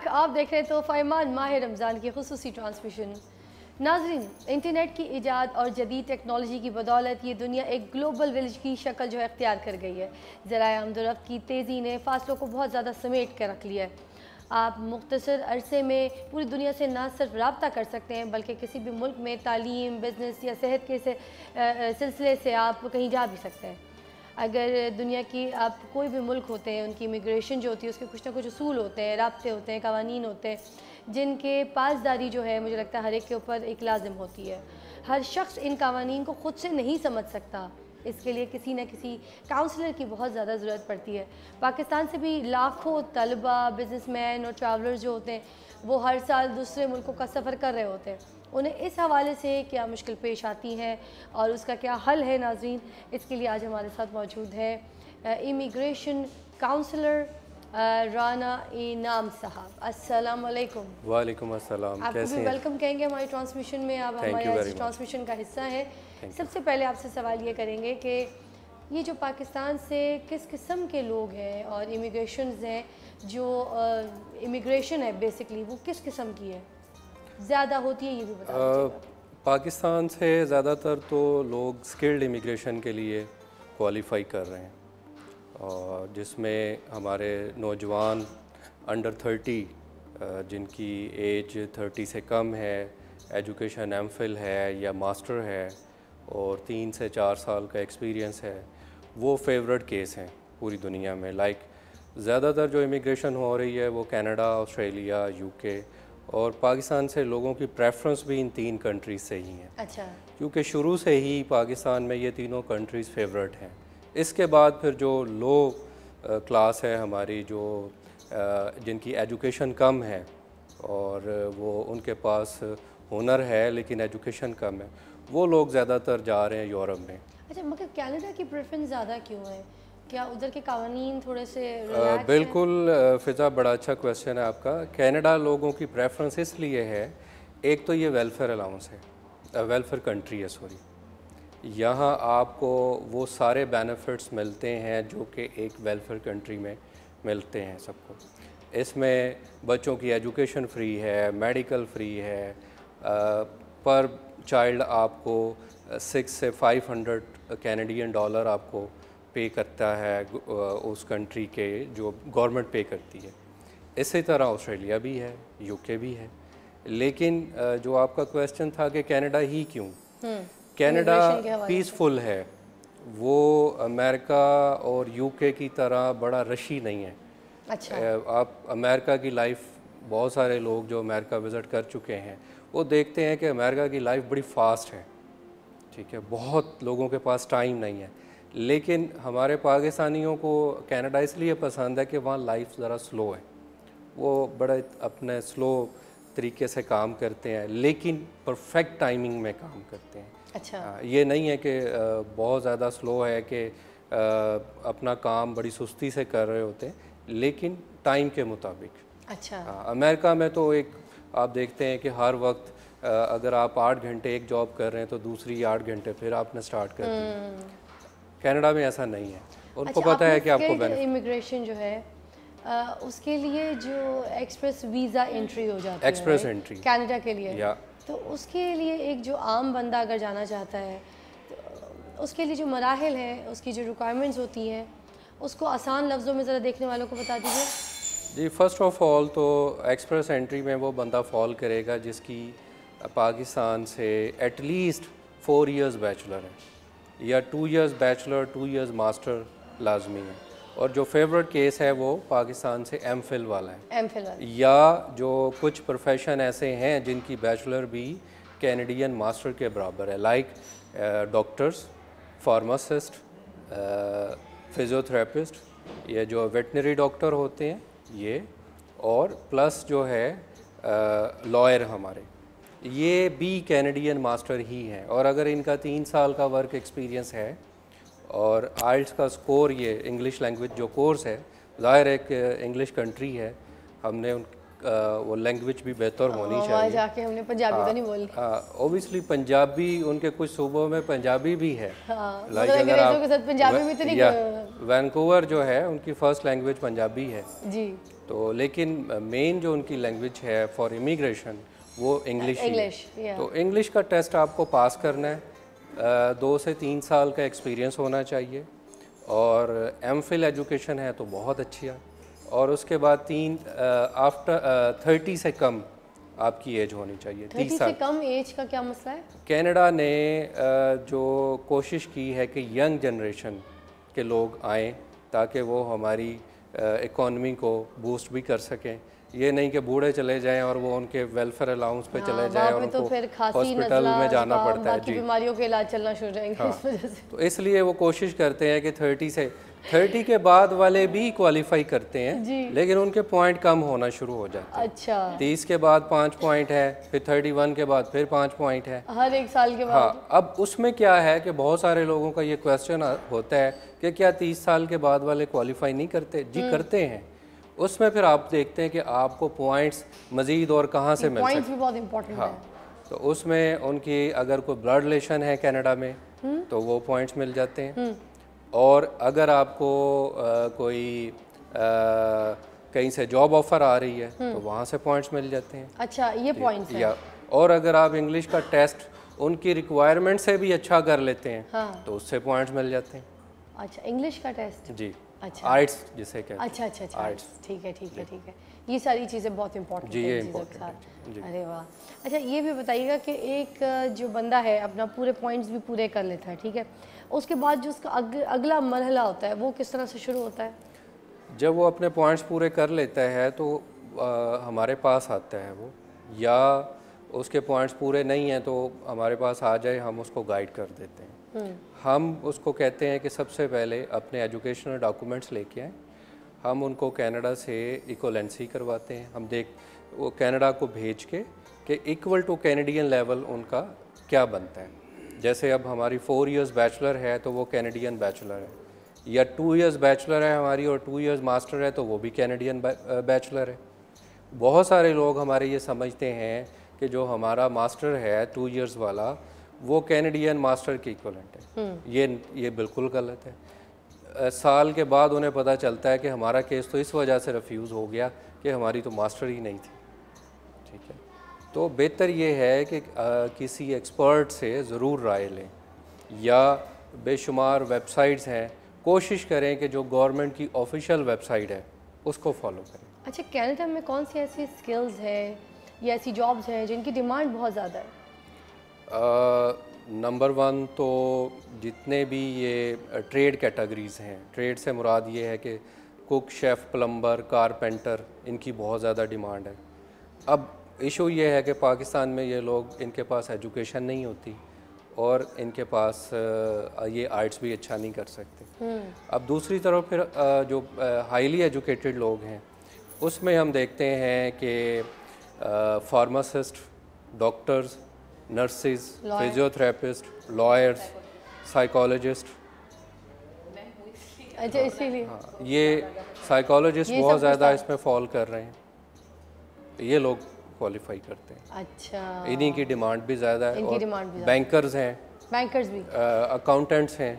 Back आप देख रहे तो फ़ैमान माह रमज़ान की खसूस ट्रांसमिशन नाजरीन इंटरनेट की ईजाद और जदीद टेक्नोलॉजी की बदौलत ये दुनिया एक ग्लोबल विलेज की शक्ल जो है अख्तियार कर गई है ज़रा आमदरफ़्त की तेज़ी ने फासलों को बहुत ज़्यादा समेट कर रख लिया है आप मुख्तर अरसे में पूरी दुनिया से ना सिर्फ रबता कर सकते हैं बल्कि किसी भी मुल्क में तालीम बिज़नेस या सेहत के सिलसिले से आप कहीं जा भी सकते हैं अगर दुनिया की आप कोई भी मुल्क होते हैं उनकी इमिग्रेशन जो होती है उसके कुछ ना कुछ असूल होते हैं रबते होते हैं कवानीन होते हैं जिनके पासदारी जो है मुझे लगता है हर एक के ऊपर एक लाजम होती है हर शख्स इन कवानीन को ख़ुद से नहीं समझ सकता इसके लिए किसी न किसी काउंसलर की बहुत ज़्यादा ज़रूरत पड़ती है पाकिस्तान से भी लाखों तलबा बिजनेसमैन और ट्रैवलर्स जो होते हैं वो हर साल दूसरे मुल्कों का सफ़र कर रहे होते हैं उन्हें इस हवाले से क्या मुश्किल पेश आती है और उसका क्या हल है नाजीन इसके लिए आज हमारे साथ मौजूद है इमिग्रेशन काउंसलर राना इनाम साहब अस्सलाम वालेकुम वालेकुम अस्सलाम आपको भी वेलकम कहेंगे हमारे ट्रांसमिशन में आप हमारे ट्रांसमिशन का हिस्सा हैं सबसे पहले आपसे सवाल ये करेंगे कि ये जो पाकिस्तान से किस किस्म के लोग हैं और इमिग्रेशन हैं जो इमिग्रेशन है बेसिकली वो किस किस्म की है ज़्यादा होती है ये भी बता पाकिस्तान से ज़्यादातर तो लोग स्किल्ड इमिग्रेशन के लिए क्वालिफाई कर रहे हैं और जिसमें हमारे नौजवान अंडर थर्टी जिनकी एज थर्टी से कम है एजुकेशन एम फिल है या मास्टर है और तीन से चार साल का एक्सपीरियंस है वो फेवरेट केस हैं पूरी दुनिया में लाइक like, ज़्यादातर जो इमिग्रेशन हो रही है वो कनाडा ऑस्ट्रेलिया यूके और पाकिस्तान से लोगों की प्रेफरेंस भी इन तीन कंट्रीज से ही है अच्छा क्योंकि शुरू से ही पाकिस्तान में ये तीनों कंट्रीज़ फेवरेट हैं इसके बाद फिर जो लो क्लास है हमारी जो जिनकी एजुकेशन कम है और वो उनके पास हुनर है लेकिन एजुकेशन कम है वो लोग ज़्यादातर जा रहे हैं यूरोप में अच्छा मगर कैनेडा की प्रेफरेंस ज़्यादा क्यों है क्या उधर के कवानीन थोड़े से आ, बिल्कुल फिजा बड़ा अच्छा क्वेश्चन है आपका कनाडा लोगों की प्रेफरेंस इसलिए है एक तो ये वेलफेयर अलाउंस है वेलफेयर कंट्री है सॉरी यहाँ आपको वो सारे बेनिफिट्स मिलते हैं जो कि एक वेलफेयर कंट्री में मिलते हैं सबको इसमें बच्चों की एजुकेशन फ्री है मेडिकल फ्री है पर चाइल्ड आपको सिक्स से फाइव हंड्रेड कैनेडियन डॉलर आपको पे करता है उस कंट्री के जो गवर्नमेंट पे करती है इसी तरह ऑस्ट्रेलिया भी है यूके भी है लेकिन जो आपका क्वेश्चन था कि कनाडा ही क्यों हम्म, कनाडा पीसफुल है वो अमेरिका और यूके की तरह बड़ा रशी नहीं है अच्छा आप अमेरिका की लाइफ बहुत सारे लोग जो अमेरिका विज़िट कर चुके हैं वो देखते हैं कि अमेरिका की लाइफ बड़ी फास्ट है ठीक है बहुत लोगों के पास टाइम नहीं है लेकिन हमारे पाकिस्तानियों को कनाडा इसलिए पसंद है कि वहाँ लाइफ ज़रा स्लो है वो बड़े अपने स्लो तरीके से काम करते हैं लेकिन परफेक्ट टाइमिंग में काम करते हैं अच्छा हाँ, ये नहीं है कि बहुत ज़्यादा स्लो है कि अपना काम बड़ी सुस्ती से कर रहे होते हैं लेकिन टाइम के मुताबिक अच्छा हाँ, अमेरिका में तो एक आप देखते हैं कि हर वक्त अगर आप आठ घंटे एक जॉब कर रहे हैं तो दूसरी आठ घंटे फिर आपने स्टार्ट कर दी कनाडा में ऐसा नहीं है उनको अच्छा, पता है कि आपको इमिग्रेशन जो है आ, उसके लिए जो एक्सप्रेस वीज़ा एंट्री हो जाती है एक्सप्रेस एंट्री कनाडा के लिए या तो उसके लिए एक जो आम बंदा अगर जाना चाहता है तो उसके लिए जो मराहल है उसकी जो रिक्वायरमेंट्स होती हैं उसको आसान लफ्ज़ों में ज़रा देखने वालों को बता दीजिए जी फर्स्ट ऑफ ऑल तो एक्सप्रेस एंट्री में वो बंदा फॉल करेगा जिसकी पाकिस्तान से एटलीस्ट फ़ोर इयर्स बैचलर है या two years bachelor two years master लाजमी है और जो फेवरेट केस है वो पाकिस्तान से एम फिल वाला है एम फिल वाला या जो कुछ प्रोफेशन ऐसे हैं जिनकी बैचलर भी कैनेडियन मास्टर के बराबर है लाइक डॉक्टर्स फार्मासिस्ट फिज़ियोथेरेपिस्ट ये जो वेटनरी डॉक्टर होते हैं ये और प्लस जो है लॉयर uh, हमारे ये भी कैनेडियन मास्टर ही हैं और अगर इनका तीन साल का वर्क एक्सपीरियंस है और आइल्स का स्कोर ये इंग्लिश लैंग्वेज जो कोर्स है ज़ाहिर एक इंग्लिश कंट्री है हमने उन वो लैंग्वेज भी बेहतर होनी हाँ, चाहिए जाके हमने पंजाबी तो हाँ, नहीं बोली ओबियसली हाँ, पंजाबी उनके कुछ सूबों में पंजाबी भी है हाँ, तो अगर आप के साथ पंजाबी तो नहीं वैंकूवर जो है उनकी फर्स्ट लैंग्वेज पंजाबी है जी तो लेकिन मेन जो उनकी लैंग्वेज है फॉर इमिग्रेशन वो इंग्लिश इंग्लिश तो इंग्लिश का टेस्ट आपको पास करना है दो से तीन साल का एक्सपीरियंस होना चाहिए और एम फिल एजुकेशन है तो बहुत अच्छी है और उसके बाद तीन आफ्टर थर्टी से कम आपकी एज होनी चाहिए तीस साल से कम एज का क्या मसला है कनाडा ने जो कोशिश की है कि यंग जनरेशन के लोग आएँ ताकि वो हमारी इकॉनमी को बूस्ट भी कर सकें ये नहीं कि बूढ़े चले जाएं और वो उनके वेलफेयर अलाउंस पे हाँ, चले जाएं और तो उनको तो हॉस्पिटल में जाना पड़ता है जी बीमारियों के इलाज चलना शुरू जाएंगे हाँ, इस तो इसलिए वो कोशिश करते हैं कि थर्टी से थर्टी के बाद वाले भी क्वालिफाई करते हैं लेकिन उनके पॉइंट कम होना शुरू हो जाते हैं अच्छा तीस के बाद पाँच पॉइंट है फिर थर्टी वन के बाद फिर पाँच पॉइंट है हर एक साल के बाद हाँ अब उसमें क्या है कि बहुत सारे लोगों का ये क्वेश्चन होता है कि क्या तीस साल के बाद वाले क्वालिफाई नहीं करते जी हम्म। करते हैं उसमें फिर आप देखते हैं कि आपको पॉइंट्स मज़ीद और कहाँ से मिलते हाँ। हैं बहुत इंपॉर्टेंट हाँ तो उसमें उनकी अगर कोई ब्लड रिलेशन है कनाडा में हम्म। तो वो पॉइंट्स मिल जाते हैं हम्म। और अगर आपको आ, कोई आ, कहीं से जॉब ऑफर आ रही है हम्म। तो वहाँ से पॉइंट्स मिल जाते हैं अच्छा ये पॉइंट तो या और अगर आप इंग्लिश का टेस्ट उनकी रिक्वायरमेंट से भी अच्छा कर लेते हैं हाँ। तो उससे पॉइंट्स मिल जाते हैं अच्छा इंग्लिश का टेस्ट जी अच्छा आर्ट्स जिसे कहते हैं अच्छा अच्छा अच्छा आर्ट्स ठीक है ठीक है ठीक है ये सारी चीज़ें बहुत इंपॉर्टेंट जी ये इम्पोर्टेंट अरे वाह अच्छा ये भी बताइएगा कि एक जो बंदा है अपना पूरे पॉइंट्स भी पूरे कर लेता है ठीक है उसके बाद जो उसका अग, अगला मरहला होता है वो किस तरह से शुरू होता है जब वो अपने पॉइंट्स पूरे कर लेता है तो आ, हमारे पास आता है वो या उसके पॉइंट्स पूरे नहीं हैं तो हमारे पास आ जाए हम उसको गाइड कर देते हैं हम उसको कहते हैं कि सबसे पहले अपने एजुकेशनल डॉक्यूमेंट्स लेके आए हम उनको कनाडा से इक्वलेंसी करवाते हैं हम देख वो कनाडा को भेज के कि इक्वल टू कैनेडियन लेवल उनका क्या बनता है जैसे अब हमारी फोर इयर्स बैचलर है तो वो कैनेडियन बैचलर है या टू इयर्स बैचलर है हमारी और टू इयर्स मास्टर है तो वो भी कैनेडियन बैचलर है बहुत सारे लोग हमारे ये समझते हैं कि जो हमारा मास्टर है टू इयर्स वाला वो कैनेडियन मास्टर के इक्वलेंट है हम्म। ये ये बिल्कुल गलत है साल के बाद उन्हें पता चलता है कि हमारा केस तो इस वजह से रिफ्यूज़ हो गया कि हमारी तो मास्टर ही नहीं थी ठीक है तो बेहतर ये है कि आ, किसी एक्सपर्ट से ज़रूर राय लें या बेशुमार वेबसाइट्स हैं कोशिश करें कि जो गवर्नमेंट की ऑफिशियल वेबसाइट है उसको फॉलो करें अच्छा कैनेडा में कौन सी ऐसी स्किल्स हैं या ऐसी जॉब्स हैं जिनकी डिमांड बहुत ज़्यादा है नंबर वन तो जितने भी ये ट्रेड कैटेगरीज़ हैं ट्रेड से मुराद ये है कि कुक शेफ़ प्लम्बर कारपेंटर इनकी बहुत ज़्यादा डिमांड है अब इशू ये है कि पाकिस्तान में ये लोग इनके पास एजुकेशन नहीं होती और इनके पास ये आर्ट्स भी अच्छा नहीं कर सकते हम्म। अब दूसरी तरफ फिर जो हाईली एजुकेटेड लोग हैं उसमें हम देखते हैं कि pharmacist doctors nurses, Lawyer. Lawyers psychologist अच्छा इसीलिए हाँ, ये साइकोलॉजिस्ट बहुत ज़्यादा इसमें फॉल कर रहे हैं ये लोग क्वालिफाई करते हैं अच्छा इन्हीं की डिमांड भी ज़्यादा है इनकी डिमांड भी बैंकर्स हैं बैंकर्स भी अकाउंटेंट्स हैं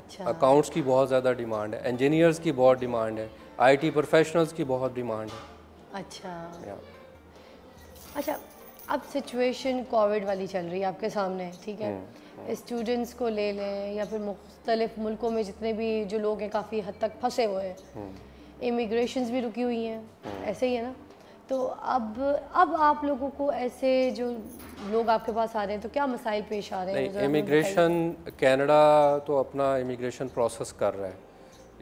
अच्छा अकाउंट्स की बहुत ज़्यादा डिमांड है इंजीनियर्स की बहुत डिमांड है आईटी प्रोफेशनल्स की बहुत डिमांड है अच्छा अच्छा अब सिचुएशन कोविड वाली चल रही है आपके सामने ठीक है स्टूडेंट्स हम्म, हम्म। को ले लें या फिर मुख्तलिफ मुल्कों में जितने भी जो लोग हैं काफ़ी हद तक फंसे हुए हैं इमिग्रेशन हम्म। भी रुकी हुई हैं ऐसे ही है ना तो अब अब आप लोगों को ऐसे जो लोग आपके पास आ रहे हैं तो क्या मसाइल पेश आ रहे हैं इमिग्रेशन कनाडा तो अपना इमिग्रेशन प्रोसेस कर रहा है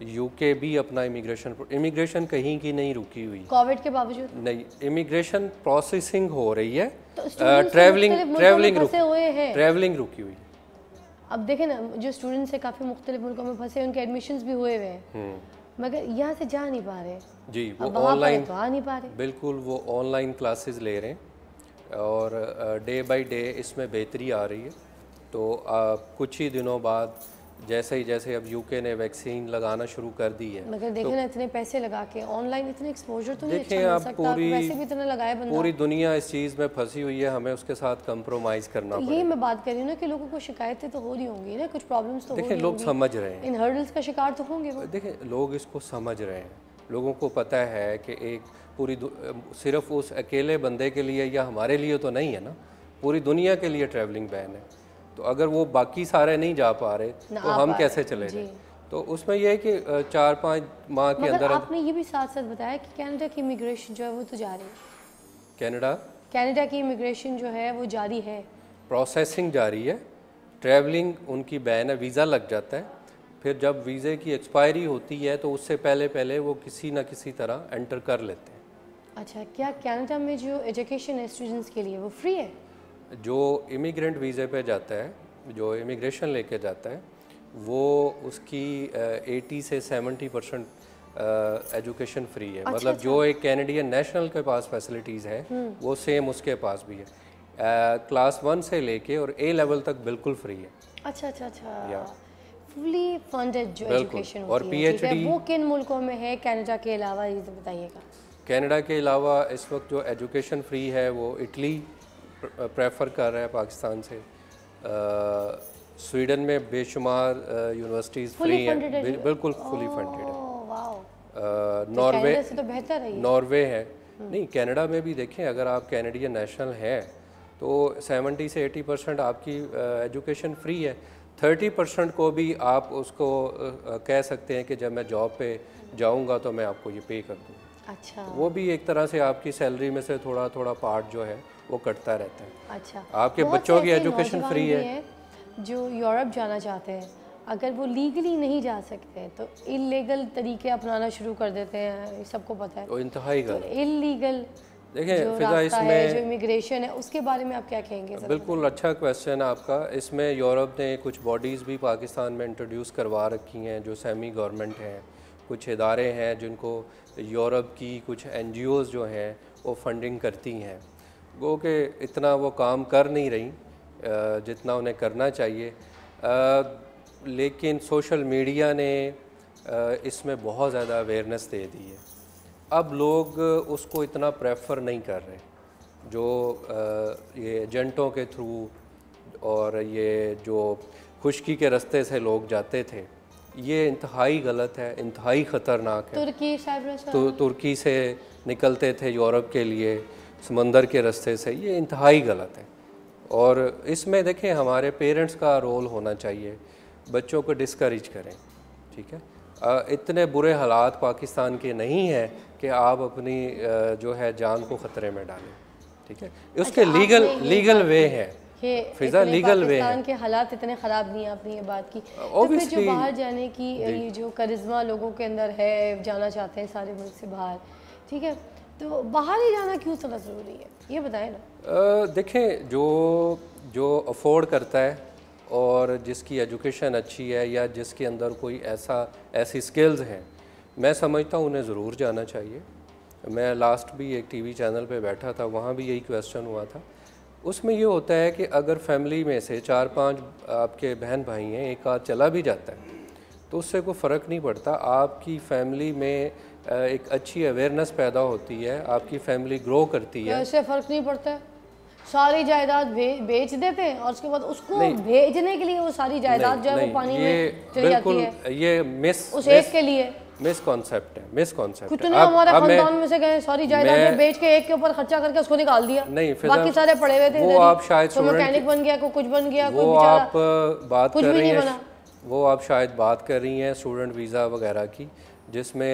यूके भी अपना इमिग्रेशन इमिग्रेशन कहीं की नहीं रुकी हुई कोविड के बावजूद नहीं इमिग्रेशन प्रोसेसिंग हो रही है ट्रैवलिंग तो ट्रैवलिंग रुक, ट्रैवलिंग रुकी हुई अब देखें ना जो स्टूडेंट्स हैं काफ़ी मुख्तलिफ मुल्कों में फंसे उनके एडमिशन भी हुए हुए हैं हम्म। मगर यहाँ से जा नहीं पा रहे जी वो ऑनलाइन तो आ नहीं पा रहे बिल्कुल वो ऑनलाइन क्लासेस ले रहे हैं और डे बाई डे इसमें बेहतरी आ रही है तो आ, कुछ ही दिनों बाद जैसे ही जैसे अब यूके ने वैक्सीन लगाना शुरू कर दी है मगर देखे तो, ना इतने पैसे लगा के ऑनलाइन इतने एक्सपोजर तो नहीं अच्छा आप पूरी वैसे भी इतना लगाया बंदा पूरी दुनिया इस चीज़ में फंसी हुई है हमें उसके साथ कम्प्रोमाइज करना तो ये मैं बात कर रही हूँ ना कि लोगों को शिकायतें तो हो रही होंगी ना कुछ प्रॉब्लम तो देखे लोग समझ रहे हैं इन हर्डल्स का शिकार तो होंगे देखे लोग इसको समझ रहे हैं लोगों को पता है कि एक पूरी सिर्फ उस अकेले बंदे के लिए या हमारे लिए तो नहीं है ना पूरी दुनिया के लिए ट्रैवलिंग बैन है तो अगर वो बाकी सारे नहीं जा पा रहे तो हम कैसे चले जाए तो उसमें यह है कि चार पाँच माह के अंदर आपने ये भी साथ साथ बताया कि कैनेडा की इमिग्रेशन जो है वो तो जारी है कैनेडा कैनेडा की इमिग्रेशन जो है वो जारी है प्रोसेसिंग जारी है ट्रैवलिंग उनकी बैन है वीज़ा लग जाता है फिर जब वीज़े की एक्सपायरी होती है तो उससे पहले पहले वो किसी ना किसी तरह एंटर कर लेते हैं अच्छा क्या कैनेडा में जो एजुकेशन है स्टूडेंट्स के लिए वो फ्री है जो इमिग्रेंट वीज़े पे जाता है जो इमिग्रेशन लेके जाता है वो उसकी एटी uh, से सेवेंटी परसेंट एजुकेशन फ्री है अच्छा, मतलब अच्छा। जो एक कैनेडियन नेशनल के पास फैसिलिटीज़ हैं हम्म। वो सेम उसके पास भी है क्लास uh, वन से लेके और ए लेवल तक बिल्कुल फ्री है अच्छा अच्छा अच्छा फुली फंडेड जो एजुकेशन और डी वो किन मुल्कों में है कनाडा के अलावा ये तो बताइएगा कनाडा के अलावा इस वक्त जो एजुकेशन फ्री है वो इटली प्रेफर कर रहे हैं पाकिस्तान से स्वीडन में बेशुमार यूनिवर्सिटीज़ फ्री हैं बिल्कुल फुली फंडेड oh, है नॉर्वे तो नॉर्वे तो है हम्म। नहीं कनाडा में भी देखें अगर आप कैनेडियन नेशनल हैं तो 70 से 80 परसेंट आपकी एजुकेशन फ्री है 30 परसेंट को भी आप उसको कह सकते हैं कि जब मैं जॉब पे जाऊंगा तो मैं आपको ये पे कर दूँ अच्छा तो वो भी एक तरह से आपकी सैलरी में से थोड़ा थोड़ा पार्ट जो है वो कटता रहता है अच्छा आपके बच्चों की एजुकेशन फ्री है।, जो यूरोप जाना चाहते हैं अगर वो लीगली नहीं जा सकते तो इलीगल तरीके अपनाना शुरू कर देते हैं सबको पता है तो इंतहाई तो इलीगल देखिए फिजा इसमें जो इमिग्रेशन है उसके बारे में आप क्या कहेंगे बिल्कुल अच्छा क्वेश्चन है आपका इसमें यूरोप ने कुछ बॉडीज़ भी पाकिस्तान में इंट्रोड्यूस करवा रखी हैं जो सेमी गवर्नमेंट हैं कुछ इदारे हैं जिनको यूरोप की कुछ एन जो हैं वो फंडिंग करती हैं वो के इतना वो काम कर नहीं रही जितना उन्हें करना चाहिए लेकिन सोशल मीडिया ने इसमें बहुत ज़्यादा अवेयरनेस दे दी है अब लोग उसको इतना प्रेफर नहीं कर रहे जो ये एजेंटों के थ्रू और ये जो खुशकी के रास्ते से लोग जाते थे ये इंतहाई गलत है इंतहाई ख़तरनाक है तुर्की तो तुर्की से निकलते थे यूरोप के लिए समंदर के रास्ते से ये इंतहाई गलत है और इसमें देखें हमारे पेरेंट्स का रोल होना चाहिए बच्चों को डिस्करेज करें ठीक है इतने बुरे हालात पाकिस्तान के नहीं हैं कि आप अपनी जो है जान को ख़तरे में डालें ठीक है उसके अच्छा, लीगल लीगल वे हैं फिजा लीगल वे है के हालात इतने ख़राब नहीं आपने ये बात की तो फिर जो बाहर जाने की ये जो करिश्मा लोगों के अंदर है जाना चाहते हैं सारे मुल्क से बाहर ठीक है तो बाहर ही जाना क्यों सदा ज़रूरी है ये बताए ना देखें जो जो अफोर्ड करता है और जिसकी एजुकेशन अच्छी है या जिसके अंदर कोई ऐसा ऐसी स्किल्स हैं मैं समझता हूँ उन्हें ज़रूर जाना चाहिए मैं लास्ट भी एक टीवी चैनल पे बैठा था वहाँ भी यही क्वेश्चन हुआ था उसमें ये होता है कि अगर फैमिली में से चार पांच आपके बहन भाई हैं एक आध चला भी जाता है तो उससे कोई फ़र्क नहीं पड़ता आपकी फैमिली में एक अच्छी अवेयरनेस पैदा होती है आपकी फैमिली ग्रो करती है ऐसे फ़र्क नहीं पड़ता सारी जायदाद बेच देते हैं और उसके बाद उसको भेजने के लिए वो सारी जायदाद जो है वो पानी में चली जाती है ये मिस उस मिस, के लिए मिसकॉन्सेप्ट है मिसकॉन्सेप्ट कुछ तो नहीं हमारे खानदान में से गए सारी जायदादें बेच के एक के ऊपर खर्चा करके उसको निकाल दिया नहीं बाकी सारे पड़े हुए थे वो आप शायद तो मैकेनिक बन गया कोई कुछ बन गया वो आप बात कर रही हैं वो आप शायद बात कर रही हैं स्टूडेंट वीज़ा वगैरह की जिसमें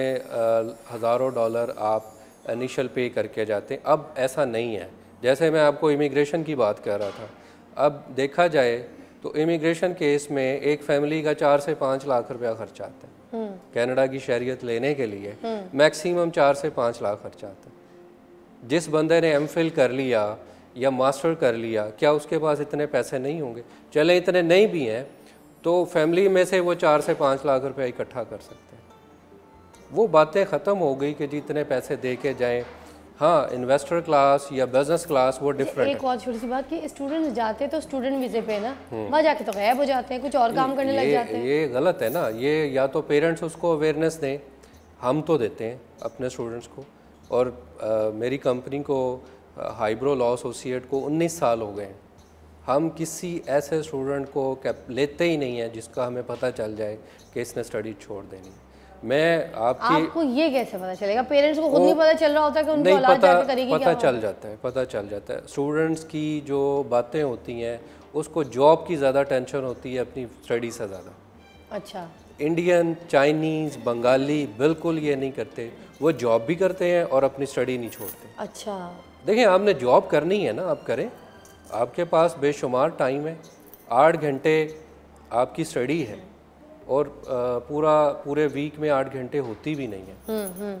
हज़ारों डॉलर आप इनिशियल पे करके जाते हैं अब ऐसा नहीं है जैसे मैं आपको इमिग्रेशन की बात कर रहा था अब देखा जाए तो इमिग्रेशन केस में एक फैमिली का चार से पाँच लाख रुपया खर्चा आता है कनाडा की शहरीत लेने के लिए हम्म। मैक्सिमम चार से पाँच लाख खर्चा आता है जिस बंदे ने एम कर लिया या मास्टर कर लिया क्या उसके पास इतने पैसे नहीं होंगे चले इतने नहीं भी हैं तो फैमिली में से वो चार से पाँच लाख रुपया इकट्ठा कर सकते हैं वो बातें ख़त्म हो गई कि जी इतने पैसे दे के जाएँ हाँ इन्वेस्टर क्लास या बिजनेस क्लास वो डिफरेंट एक और छोटी सी बात कि स्टूडेंट्स जाते तो स्टूडेंट वीजे पे ना हम्म। वहाँ जाके तो गायब हो जाते हैं कुछ और काम करने लग जाते हैं ये गलत है ना ये या तो पेरेंट्स उसको अवेयरनेस दें हम तो देते हैं अपने स्टूडेंट्स को और आ, मेरी कंपनी को हाइब्रो लॉ एसोसिएट को उन्नीस साल हो गए हैं हम किसी ऐसे स्टूडेंट को लेते ही नहीं हैं जिसका हमें पता चल जाए कि इसने स्टडी छोड़ देनी है मैं आपकी आपको ये कैसे पता चलेगा पेरेंट्स को खुद नहीं पता चल रहा होता कि उनको औलाद पता, करेगी पता चल जाता है पता चल जाता है स्टूडेंट्स की जो बातें होती हैं उसको जॉब की ज़्यादा टेंशन होती है अपनी स्टडी से ज़्यादा अच्छा इंडियन चाइनीज़ बंगाली बिल्कुल ये नहीं करते वो जॉब भी करते हैं और अपनी स्टडी नहीं छोड़ते अच्छा देखिए आपने जॉब करनी है ना आप करें आपके पास बेशुमार टाइम है आठ घंटे आपकी स्टडी है और पूरा पूरे वीक में आठ घंटे होती भी नहीं है हम्म, हम्म।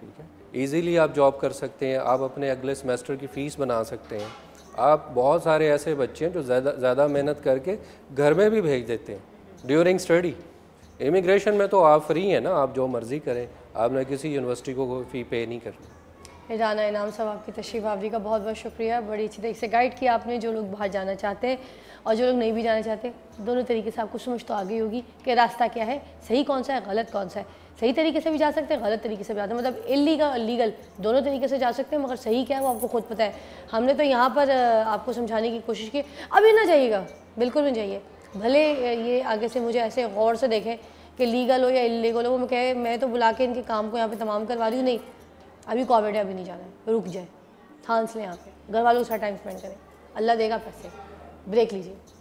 ठीक है ईजीली आप जॉब कर सकते हैं आप अपने अगले सेमेस्टर की फ़ीस बना सकते हैं आप बहुत सारे ऐसे बच्चे हैं जो ज़्यादा ज़्यादा मेहनत करके घर में भी भेज देते हैं ड्यूरिंग स्टडी इमिग्रेशन में तो आप फ्री हैं ना आप जो मर्ज़ी करें आपने किसी यूनिवर्सिटी को फ़ी पे नहीं करनी रिजाना इनाम साहब आपकी तशरीफ आवरी का बहुत बहुत शुक्रिया बड़ी अच्छी तरीके से गाइड किया आपने जो लोग बाहर जाना चाहते हैं और जो लोग नहीं भी जाना चाहते दोनों तरीके से आपको समझ तो आ गई होगी कि रास्ता क्या है सही कौन सा है गलत कौन सा है सही तरीके से भी जा सकते हैं गलत तरीके से भी जाते हैं मतलब इलीगल और लीगल दोनों तरीके से जा सकते हैं मगर सही क्या है वो आपको खुद पता है हमने तो यहाँ पर आपको समझाने की कोशिश की अभी ना जाइएगा बिल्कुल भी जाइए भले ये आगे से मुझे ऐसे गौर से देखें कि लीगल हो या इलीगल हो वो मैं कहे मैं तो बुला के इनके काम को यहाँ पर तमाम करवा रही हूँ नहीं अभी कोविड है अभी नहीं जाना है रुक जाए थान्स लें यहाँ पे घर वालों के साथ टाइम स्पेंड करें अल्लाह देगा पैसे ब्रेक लीजिए